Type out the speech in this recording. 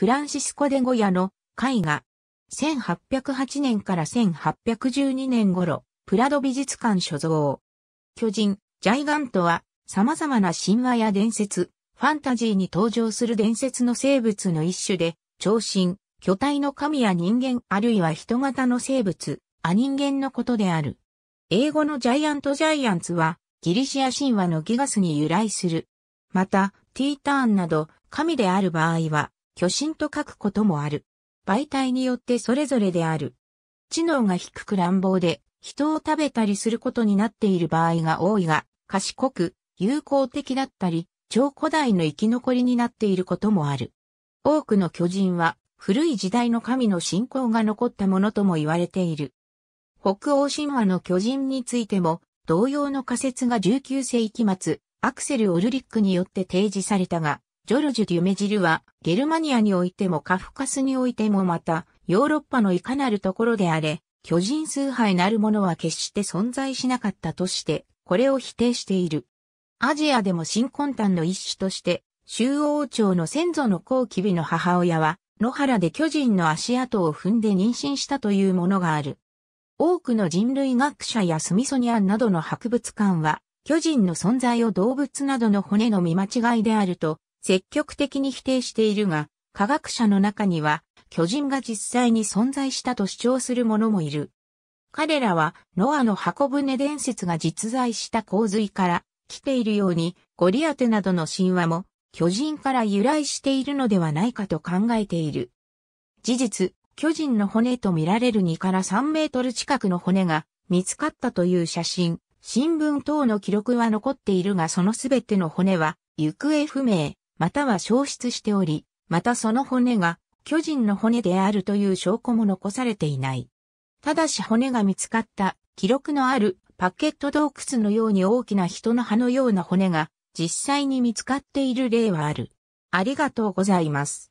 フランシスコ・デ・ゴヤの絵画。1808年から1812年頃、プラド美術館所蔵。巨人、ジャイガントは、様々な神話や伝説、ファンタジーに登場する伝説の生物の一種で、長身、巨体の神や人間あるいは人型の生物、ア人間のことである。英語のジャイアントジャイアンツは、ギリシア神話のギガスに由来する。また、ティーターンなど、神である場合は、巨神と書くこともある。媒体によってそれぞれである。知能が低く乱暴で、人を食べたりすることになっている場合が多いが、賢く、友好的だったり、超古代の生き残りになっていることもある。多くの巨人は、古い時代の神の信仰が残ったものとも言われている。北欧神話の巨人についても、同様の仮説が19世紀末、アクセル・オルリックによって提示されたが、ジョルジュ・デュメジルは、ゲルマニアにおいてもカフカスにおいてもまた、ヨーロッパのいかなるところであれ、巨人崇拝なるものは決して存在しなかったとして、これを否定している。アジアでも新魂胆の一種として、周王朝の先祖の後期日の母親は、野原で巨人の足跡を踏んで妊娠したというものがある。多くの人類学者やスミソニアンなどの博物館は、巨人の存在を動物などの骨の見間違いであると積極的に否定しているが、科学者の中には巨人が実際に存在したと主張する者もいる。彼らはノアの箱舟伝説が実在した洪水から来ているようにゴリアテなどの神話も巨人から由来しているのではないかと考えている。事実、巨人の骨と見られる2から3メートル近くの骨が見つかったという写真、新聞等の記録は残っているがそのすべての骨は行方不明。または消失しており、またその骨が巨人の骨であるという証拠も残されていない。ただし骨が見つかった記録のあるパケット洞窟のように大きな人の歯のような骨が実際に見つかっている例はある。ありがとうございます。